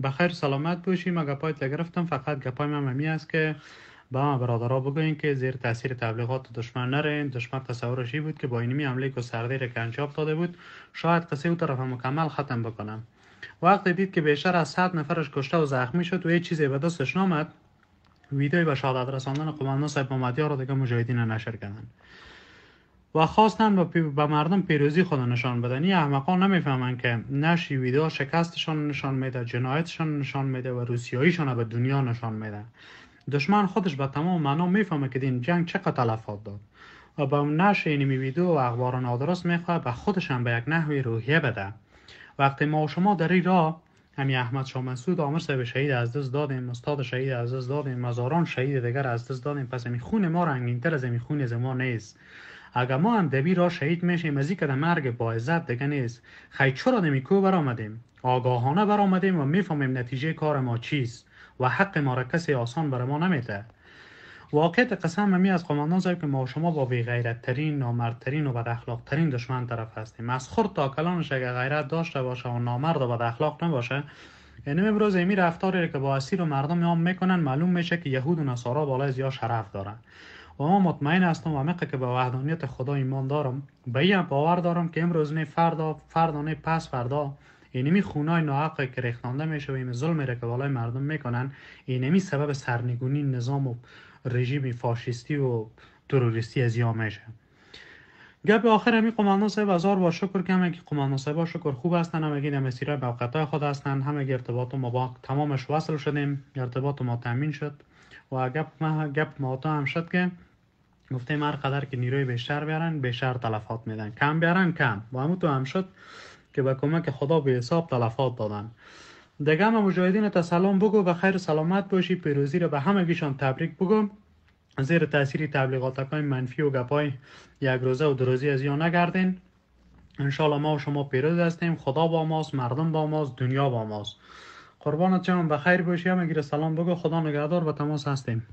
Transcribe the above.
بخیر سلامت باشیم اگر پایت گرفتم فقط گپای من ممی است که به همه برادرها بگوین که زیر تاثیر تبلیغات دشمن نرین دشمن تصورشی بود که با اینمی حمله سردی را که داده بود شاید قصه او طرف مکمل ختم بکنم وقتی دید که بیشتر از صد نفرش کشته و زخمی شد و هیچ چیزی به دستش نامد ویدیوی به شهادت رساندن قماندان صاحب محمدی را دیگه مجاهدین نشر کردن و خواستن به مردم پیروزی خود نشان بدن این احمقان نمیفهمن که نشی ویدیو شکستشان نشان میده جنایتشان نشان میده و روسیاییشان به دنیا نشان میده دشمن خودش به تمام معنا میفهمه که این جنگ چقدر تلفات داد و به نش این ویدیو و اخبار نادرست میخواه به خودش هم به یک نحوی روحیه بده وقتی ما و شما در این راه همی احمد شاه مسعود عامر صاحب شهید از دست دادیم استاد شهید از دست دادیم مزاران شهید دیگر از دست دادیم پس می خون ما تر از می خون از ما نیست اگر ما هم دبی را شهید میشیم از که مرگ با عزت دیگه نیست خی چرا نمیکو آمدیم؟ آگاهانه برامدیم و میفهمیم نتیجه کار ما چیست و حق ما را کسی آسان بر ما نمیده واقعیت قسم همی از قماندان صاحب که ما شما با بی غیرت ترین ترین و بد اخلاق ترین دشمن طرف هستیم از خورد تا کلانش اگر غیرت داشته باشه و نامرد و بد اخلاق نباشه اینم یعنی امروز امی رفتاری که با اسیر مردم میام میکنن معلوم میشه که یهود و نصارا بالای زیاد شرف دارن و ما مطمئن هستم و که به وحدانیت خدا ایمان دارم به این باور دارم که امروز نه فردا فردا نه پس فردا اینمی خونای ناحق که ریختانده میشه و این ظلم را که بالای مردم میکنن اینمی سبب سرنگونی نظام و رژیم فاشیستی و تروریستی از میشه گپ آخر همین قماندان صاحب هزار با شکر که همگی قماندان صاحب با شکر خوب هستن همگی در به موقتهای خود هستن همگی ارتباط ما با تمامش وصل شدیم ارتباط ما تامین شد و گپ ما گپ ما هم شد که گفتیم هر قدر که نیروی بیشتر بیارن بیشتر تلفات میدن کم بیارن کم و همون تو هم شد که به کمک خدا به حساب تلفات دادن دیگه ما مجاهدین تا بگو و خیر سلامت باشی پیروزی را به همگیشان تبریک بگم. زیر تاثیر تبلیغات های منفی و گپای یک روزه و دروزی از یا نگردین انشالله ما و شما پیروز هستیم خدا با ماست مردم با ماست دنیا با ماست قربانت جان بخیر باشی هم سلام بگو خدا نگهدار و تماس هستیم